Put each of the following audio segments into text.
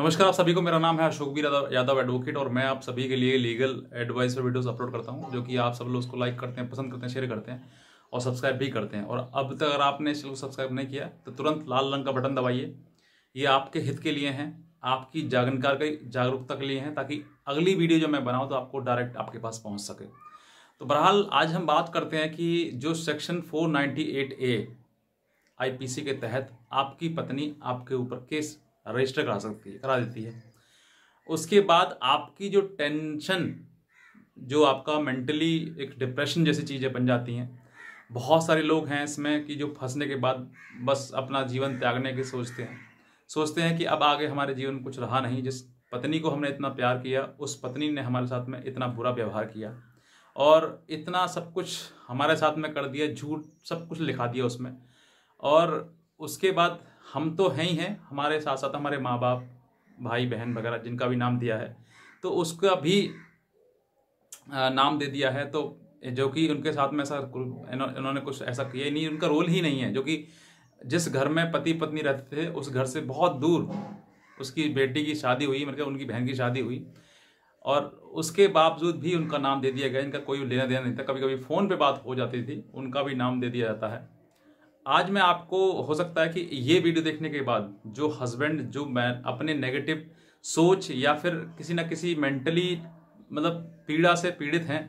नमस्कार आप सभी को मेरा नाम है अशोक बीर यादव एडवोकेट और मैं आप सभी के लिए लीगल एडवाइस और वीडियोस अपलोड करता हूं जो कि आप सब लोग उसको लाइक करते हैं पसंद करते हैं शेयर करते हैं और सब्सक्राइब भी करते हैं और अब तक अगर आपने इस चैनल को सब्सक्राइब नहीं किया तो तुरंत लाल रंग का बटन दबाइए ये आपके हित के लिए हैं आपकी जागनकार जागरूकता के लिए हैं ताकि अगली वीडियो जो मैं बनाऊँ तो आपको डायरेक्ट आपके पास पहुँच सके तो बहरहाल आज हम बात करते हैं कि जो सेक्शन फोर ए आई के तहत आपकी पत्नी आपके ऊपर केस रजिस्टर करा सकती है करा देती है उसके बाद आपकी जो टेंशन जो आपका मेंटली एक डिप्रेशन जैसी चीज़ें बन जाती हैं बहुत सारे लोग हैं इसमें कि जो फंसने के बाद बस अपना जीवन त्यागने की सोचते हैं सोचते हैं कि अब आगे हमारे जीवन कुछ रहा नहीं जिस पत्नी को हमने इतना प्यार किया उस पत्नी ने हमारे साथ में इतना बुरा व्यवहार किया और इतना सब कुछ हमारे साथ में कर दिया झूठ सब कुछ लिखा दिया उसमें और उसके बाद हम तो हैं ही हैं हमारे साथ साथ हमारे माँ बाप भाई बहन वगैरह जिनका भी नाम दिया है तो उसका भी नाम दे दिया है तो जो कि उनके साथ में ऐसा इन्होंने कुछ ऐसा किया ही नहीं उनका रोल ही नहीं है जो कि जिस घर में पति पत्नी रहते थे उस घर से बहुत दूर उसकी बेटी की शादी हुई मतलब उनकी बहन की शादी हुई और उसके बावजूद भी उनका नाम दे दिया गया इनका कोई लेना देना नहीं था कभी कभी फ़ोन पे बात हो जाती थी उनका भी नाम दे दिया जाता है आज मैं आपको हो सकता है कि ये वीडियो देखने के बाद जो हस्बैंड जो मैं अपने नेगेटिव सोच या फिर किसी ना किसी मेंटली मतलब पीड़ा से पीड़ित हैं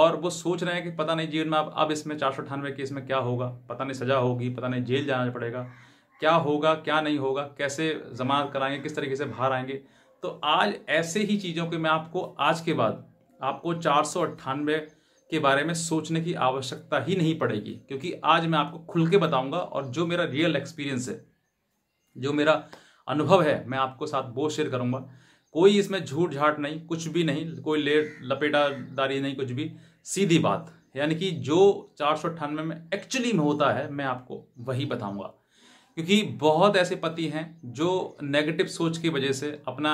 और वो सोच रहे हैं कि पता नहीं जीवन में अब अब इसमें चार सौ अठानवे केस में क्या होगा पता नहीं सजा होगी पता नहीं जेल जाना पड़ेगा क्या होगा क्या नहीं होगा कैसे जमानत कराएंगे किस तरीके से बाहर आएंगे तो आज ऐसे ही चीज़ों के मैं आपको आज के बाद आपको चार सौ अट्ठानवे के बारे में सोचने की आवश्यकता ही नहीं पड़ेगी क्योंकि आज मैं आपको खुल के बताऊंगा और जो मेरा रियल एक्सपीरियंस है जो मेरा अनुभव है मैं आपको साथ वो शेयर करूंगा कोई इसमें झूठ झाट नहीं कुछ भी नहीं कोई लेट लपेटादारी नहीं कुछ भी सीधी बात यानी कि जो चार सौ अट्ठानवे में एक्चुअली में होता है मैं आपको वही बताऊंगा क्योंकि बहुत ऐसे पति हैं जो नेगेटिव सोच की वजह से अपना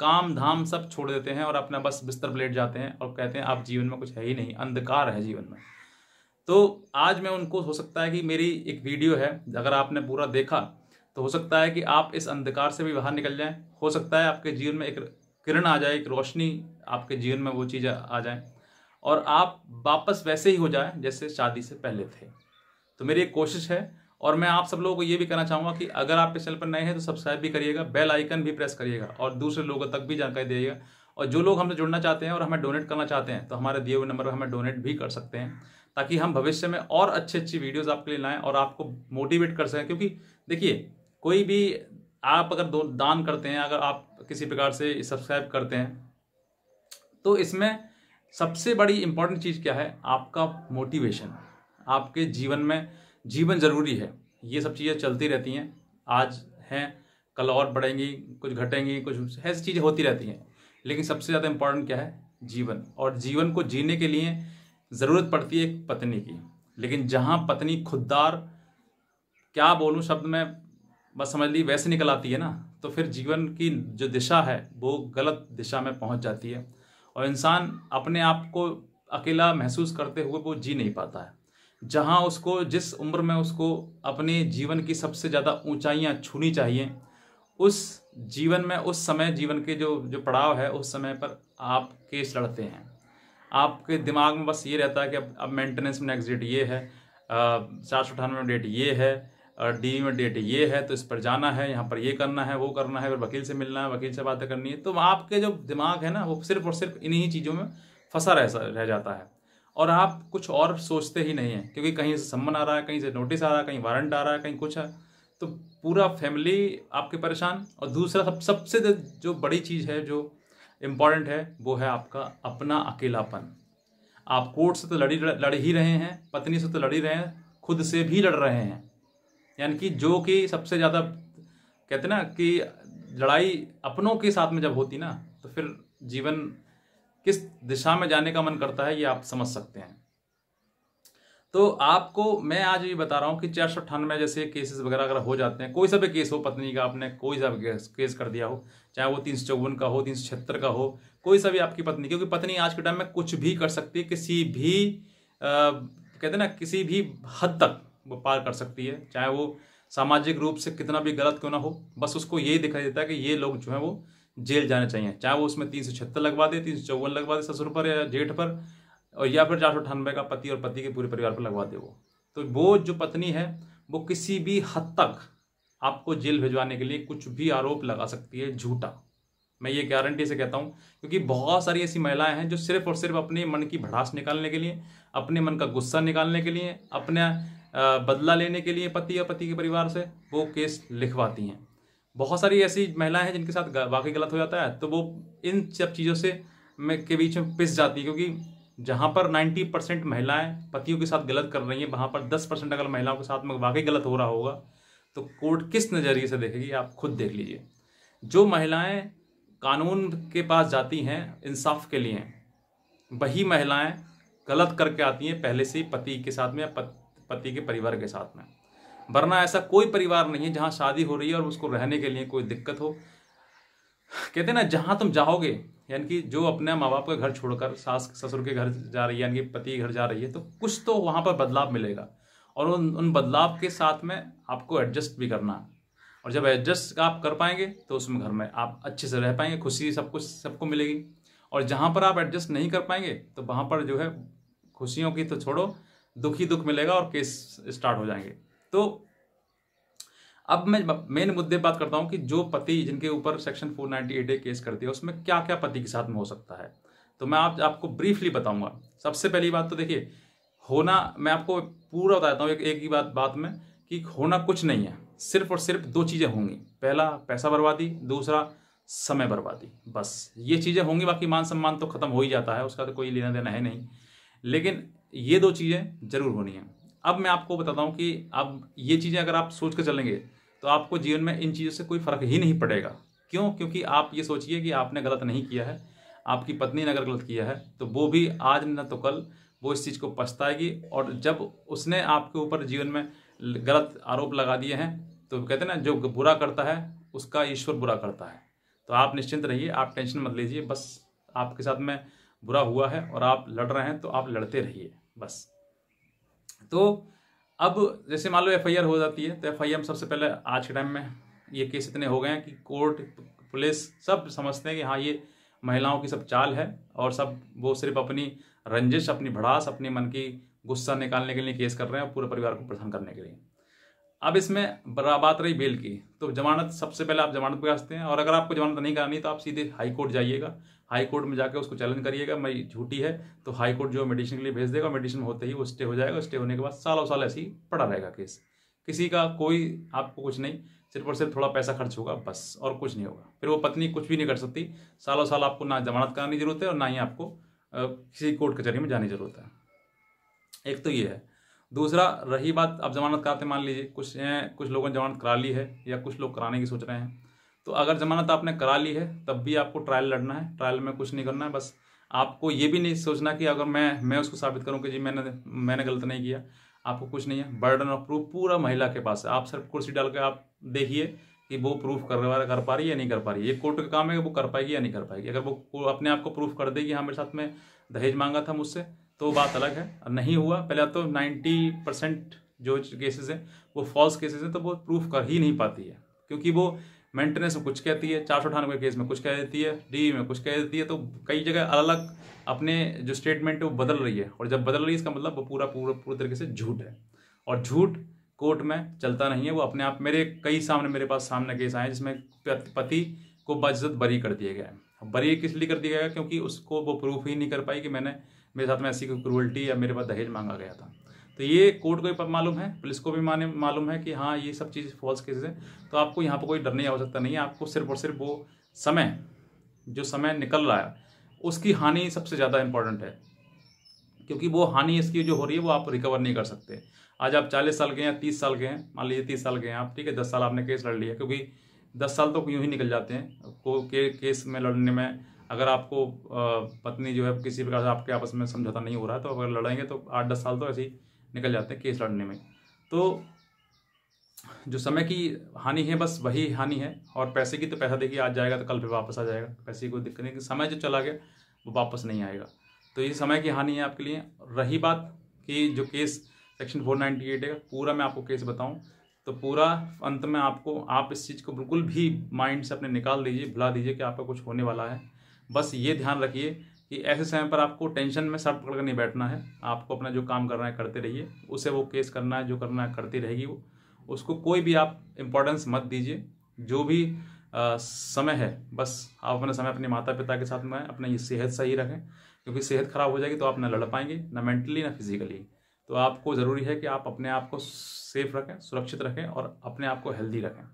काम धाम सब छोड़ देते हैं और अपना बस बिस्तर पर लेट जाते हैं और कहते हैं आप जीवन में कुछ है ही नहीं अंधकार है जीवन में तो आज मैं उनको हो सकता है कि मेरी एक वीडियो है अगर आपने पूरा देखा तो हो सकता है कि आप इस अंधकार से भी बाहर निकल जाएं हो सकता है आपके जीवन में एक किरण आ जाए एक रोशनी आपके जीवन में वो चीज़ आ जाए और आप वापस वैसे ही हो जाए जैसे शादी से पहले थे तो मेरी एक कोशिश है और मैं आप सब लोगों को ये भी कहना चाहूँगा कि अगर आप इस चैनल पर नए हैं तो सब्सक्राइब भी करिएगा बेल आइकन भी प्रेस करिएगा और दूसरे लोगों तक भी जानकारी दीजिएगा और जो लोग हमसे जुड़ना चाहते हैं और हमें डोनेट करना चाहते हैं तो हमारे दिए हुए नंबर पर हमें डोनेट भी कर सकते हैं ताकि हम भविष्य में और अच्छी अच्छी वीडियोज़ आपके लिए लाएँ और आपको मोटिवेट कर सकें क्योंकि देखिए कोई भी आप अगर दान करते हैं अगर आप किसी प्रकार से सब्सक्राइब करते हैं तो इसमें सबसे बड़ी इंपॉर्टेंट चीज़ क्या है आपका मोटिवेशन आपके जीवन में जीवन ज़रूरी है ये सब चीज़ें चलती रहती हैं आज हैं कल और बढ़ेंगी कुछ घटेंगी कुछ ऐसी चीज़ें होती रहती हैं लेकिन सबसे ज़्यादा इम्पॉर्टेंट क्या है जीवन और जीवन को जीने के लिए ज़रूरत पड़ती है एक पत्नी की लेकिन जहाँ पत्नी खुददार क्या बोलूँ शब्द में बस समझ ली वैसे निकल आती है ना तो फिर जीवन की जो दिशा है वो गलत दिशा में पहुँच जाती है और इंसान अपने आप को अकेला महसूस करते हुए वो जी नहीं पाता है जहाँ उसको जिस उम्र में उसको अपने जीवन की सबसे ज़्यादा ऊंचाइयाँ छूनी चाहिए उस जीवन में उस समय जीवन के जो जो पड़ाव है उस समय पर आप केस लड़ते हैं आपके दिमाग में बस ये रहता है कि अब अब मेंटेनेंस में नेक्स्ट डेट ये है चार सौ अठानवे में डेट ये है और डी में डेट ये है तो इस पर जाना है यहाँ पर ये करना है वो करना है फिर वकील से मिलना है वकील से बातें करनी है तो आपके जो दिमाग है ना वो सिर्फ और सिर्फ इन्हीं चीज़ों में फंसा रह रह जाता है और आप कुछ और सोचते ही नहीं हैं क्योंकि कहीं से सम्मन आ रहा है कहीं से नोटिस आ रहा है कहीं वारंट आ रहा है कहीं कुछ है तो पूरा फैमिली आपके परेशान और दूसरा सब सबसे जो बड़ी चीज़ है जो इम्पॉर्टेंट है वो है आपका अपना अकेलापन आप कोर्ट से तो लड़ी लड़ ही रहे हैं पत्नी से तो लड़ी रहे हैं खुद से भी लड़ रहे हैं यानी कि जो कि सबसे ज़्यादा कहते ना कि लड़ाई अपनों के साथ में जब होती ना तो फिर जीवन किस दिशा में जाने का मन करता है ये आप समझ सकते हैं तो आपको मैं आज ये बता रहा हूँ कि चार सौ अट्ठानवे जैसे केसेस वगैरह अगर हो जाते हैं कोई सा भी केस हो पत्नी का आपने कोई सा भी केस कर दिया हो चाहे वो तीन सौ चौवन का हो तीन सौ छिहत्तर का हो कोई सा भी आपकी पत्नी क्योंकि पत्नी आज के टाइम में कुछ भी कर सकती है किसी भी आ, कहते हैं ना किसी भी हद तक वो पार कर सकती है चाहे वो सामाजिक रूप से कितना भी गलत क्यों ना हो बस उसको यही दिखाई देता है कि ये लोग जो है वो जेल जाना चाहिए चाहे वो उसमें तीन सौ छिहत्तर लगवा दे तीन सौ चौवन लगवा दे ससुर पर या जेठ पर और या फिर चार सौ अठानवे का पति और पति के पूरे परिवार पर लगवा दे वो तो वो जो पत्नी है वो किसी भी हद तक आपको जेल भिजवाने के लिए कुछ भी आरोप लगा सकती है झूठा मैं ये गारंटी से कहता हूँ क्योंकि बहुत सारी ऐसी महिलाएं हैं जो सिर्फ और सिर्फ अपने मन की भड़ास निकालने के लिए अपने मन का गुस्सा निकालने के लिए अपना बदला लेने के लिए पति या पति के परिवार से वो केस लिखवाती हैं बहुत सारी ऐसी महिलाएं हैं जिनके साथ वाकई गलत हो जाता है तो वो इन सब चीज़ों से में के बीच में पिस जाती है क्योंकि जहाँ पर 90 परसेंट महिलाएँ पतियों के साथ गलत कर रही हैं वहाँ पर 10 परसेंट अगर महिलाओं के साथ में वाकई गलत हो रहा होगा तो कोर्ट किस नज़रिए से देखेगी आप खुद देख लीजिए जो महिलाएं कानून के पास जाती हैं इंसाफ के लिए वही महिलाएं गलत करके आती हैं पहले से पति के साथ में या पति के परिवार के साथ में वरना ऐसा कोई परिवार नहीं है जहाँ शादी हो रही है और उसको रहने के लिए कोई दिक्कत हो कहते हैं ना जहाँ तुम जाओगे यानी कि जो अपने माँ बाप का घर छोड़कर सास ससुर के घर जा रही है यानी कि पति घर जा रही है तो कुछ तो वहाँ पर बदलाव मिलेगा और उन उन बदलाव के साथ में आपको एडजस्ट भी करना और जब एडजस्ट आप कर पाएंगे तो उसमें घर में आप अच्छे से रह पाएंगे खुशी सब कुछ सबको मिलेगी और जहाँ पर आप एडजस्ट नहीं कर पाएंगे तो वहाँ पर जो है खुशियों की तो छोड़ो दुखी दुख मिलेगा और केस स्टार्ट हो जाएंगे तो अब मैं मेन मुद्दे बात करता हूँ कि जो पति जिनके ऊपर section four ninety eight A case करती है उसमें क्या क्या पति के साथ में हो सकता है तो मैं आप आपको ब्रीफली बताऊंगा सबसे पहली बात तो देखिए होना मैं आपको पूरा बता देता हूँ एक एक ही बात बात में कि होना कुछ नहीं है सिर्फ और सिर्फ दो चीज़ें होंगी पहला पैसा बर्बादी दूसरा समय बर्बादी बस ये चीज़ें होंगी बाकी मान सम्मान तो खत्म हो ही जाता है उसका तो कोई लेना देना है नहीं लेकिन ये दो चीज़ें जरूर होनी है अब मैं आपको बताता हूँ कि अब ये चीज़ें अगर आप सोच कर चलेंगे तो आपको जीवन में इन चीज़ों से कोई फ़र्क ही नहीं पड़ेगा क्यों क्योंकि आप ये सोचिए कि आपने गलत नहीं किया है आपकी पत्नी ने अगर गलत किया है तो वो भी आज न तो कल वो इस चीज़ को पछताएगी और जब उसने आपके ऊपर जीवन में गलत आरोप लगा दिए हैं तो कहते हैं ना जो बुरा करता है उसका ईश्वर बुरा करता है तो आप निश्चिंत रहिए आप टेंशन मत लीजिए बस आपके साथ में बुरा हुआ है और आप लड़ रहे हैं तो आप लड़ते रहिए बस तो अब जैसे मान लो एफ हो जाती है तो एफ सबसे पहले आज के टाइम में ये केस इतने हो गए हैं कि कोर्ट पुलिस सब समझते हैं कि हाँ ये महिलाओं की सब चाल है और सब वो सिर्फ अपनी रंजिश अपनी भड़ास अपने मन की गुस्सा निकालने के लिए केस कर रहे हैं और पूरे परिवार को परेशान करने के लिए अब इसमें बात रही बेल की तो जमानत सबसे पहले आप जमानत पे हैं और अगर आपको जमानत नहीं करानी तो आप सीधे हाई कोर्ट जाइएगा हाई कोर्ट में जाकर उसको चैलेंज करिएगा मैं झूठी है तो हाई कोर्ट जो है के लिए भेज देगा मेडिसिन होते ही वो स्टे हो जाएगा स्टे होने के बाद सालों साल ऐसे ही पड़ा रहेगा केस किसी का कोई आपको कुछ नहीं सिर्फ और सिर्फ थोड़ा पैसा खर्च होगा बस और कुछ नहीं होगा फिर वो पत्नी कुछ भी नहीं कर सकती सालों साल आपको ना जमानत कराने की जरूरत है और ना ही आपको किसी कोर्ट कचहरी में जाने की जरूरत है एक तो ये है दूसरा रही बात आप जमानत कराते मान लीजिए कुछ कुछ लोगों ने जमानत करा ली है या कुछ लोग कराने की सोच रहे हैं तो अगर जमानत आपने करा ली है तब भी आपको ट्रायल लड़ना है ट्रायल में कुछ नहीं करना है बस आपको ये भी नहीं सोचना कि अगर मैं मैं उसको साबित करूं कि जी मैंने मैंने गलत नहीं किया आपको कुछ नहीं है बर्डन ऑफ प्रूफ पूरा महिला के पास है आप सिर्फ कुर्सी डाल के आप देखिए कि वो प्रूफ कर कर पा रही है या नहीं कर पा रही है ये कोर्ट का काम है कि वो कर पाएगी या नहीं कर पाएगी अगर वो अपने आप को प्रूफ कर देगी हाँ मेरे साथ में दहेज मांगा था मुझसे तो बात अलग है नहीं हुआ पहले तो नाइन्टी परसेंट जो केसेस हैं वो फॉल्स केसेस हैं तो वो प्रूफ कर ही नहीं पाती है क्योंकि वो मेंटेनेंस में कुछ कहती है चार सौ अठानवे केस में कुछ कह देती है डी में कुछ कह देती है तो कई जगह अलग अलग अपने जो स्टेटमेंट है वो बदल रही है और जब बदल रही है इसका मतलब वो पूरा पूरा पूरी तरीके से झूठ है और झूठ कोर्ट में चलता नहीं है वो अपने आप मेरे कई सामने मेरे पास सामने केस आए जिसमें पति को बाजत बरी कर दिया गया है बरी किस लिए कर दिया गया क्योंकि उसको वो प्रूफ ही नहीं कर पाई कि मैंने मेरे साथ में ऐसी कोई क्रूअल्टी या मेरे पास दहेज मांगा गया था तो ये कोर्ट को भी मालूम है पुलिस को भी माने मालूम है कि हाँ ये सब चीज़ फॉल्स केसेस है तो आपको यहाँ पर कोई डरने की आवश्यकता नहीं है आपको सिर्फ और सिर्फ वो समय जो समय निकल रहा है उसकी हानि सबसे ज़्यादा इंपॉर्टेंट है क्योंकि वो हानि इसकी जो हो रही है वो आप रिकवर नहीं कर सकते आज आप चालीस साल के हैं तीस साल के हैं मान लीजिए तीस साल के हैं आप ठीक है दस साल आपने केस लड़ लिया क्योंकि दस साल तो यूँ ही निकल जाते हैं को के, केस में लड़ने में अगर आपको पत्नी जो है किसी प्रकार से आपके आपस में समझौता नहीं हो रहा है तो अगर लड़ेंगे तो आठ दस साल तो ऐसे ही निकल जाते हैं केस लड़ने में तो जो समय की हानि है बस वही हानि है और पैसे की तो पैसा देखिए आज जाएगा तो कल फिर वापस आ जाएगा पैसे की कोई दिक्कत नहीं समय जो चला गया वो वापस नहीं आएगा तो ये समय की हानि है आपके लिए रही बात कि जो case section four ninety eight है पूरा मैं आपको केस बताऊँ तो पूरा अंत में आपको आप इस चीज़ को बिल्कुल भी माइंड से अपने निकाल दीजिए भुला दीजिए कि आपका कुछ होने वाला है बस ये ध्यान रखिए कि ऐसे समय पर आपको टेंशन में सर पकड़ कर नहीं बैठना है आपको अपना जो काम करना है करते रहिए उसे वो केस करना है जो करना है करती रहेगी वो उसको कोई भी आप इम्पोर्टेंस मत दीजिए जो भी आ, समय है बस आप अपना समय अपने माता पिता के साथ में अपना ये सेहत सही रखें क्योंकि सेहत ख़राब हो जाएगी तो आप ना लड़ पाएंगे ना मेंटली ना फिजिकली तो आपको ज़रूरी है कि आप अपने आप को सेफ रखें सुरक्षित रखें और अपने आप को हेल्दी रखें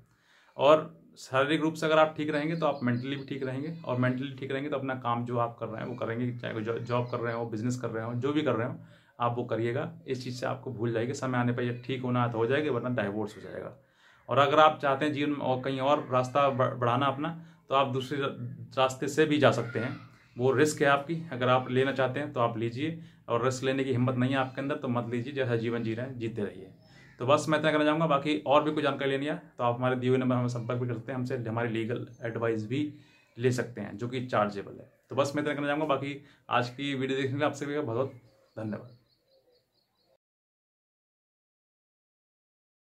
और शारीरिक रूप से अगर आप ठीक रहेंगे तो आप मेंटली भी ठीक रहेंगे और मेंटली ठीक रहेंगे तो अपना काम जो आप कर रहे हैं वो करेंगे चाहे कोई जॉब कर रहे हो बिजनेस कर रहे हो जो भी कर रहे हो आप वो करिएगा इस चीज़ से आपको भूल जाएगी समय आने पर यह ठीक होना तो हो जाएगा वरना डाइवोर्स हो जाएगा और अगर आप चाहते हैं जीवन में और कहीं और रास्ता बढ़ाना अपना तो आप दूसरे रास्ते से भी जा सकते हैं वो रिस्क है आपकी अगर आप लेना चाहते हैं तो आप लीजिए और रिस्क लेने की हिम्मत नहीं है आपके अंदर तो मत लीजिए जैसा जीवन जी रहे हैं जीते रहिए तो बस मैं इतना करना चाहूँगा बाकी और भी कोई जानकारी लेनी है तो आप हमारे दिए हुए नंबर हमें संपर्क भी कर सकते हैं हमसे हमारी लीगल एडवाइस भी ले सकते हैं जो कि चार्जेबल है तो बस मैं इतना करना चाहूँगा बाकी आज की वीडियो देखने के लिए आपसे भी बहुत धन्यवाद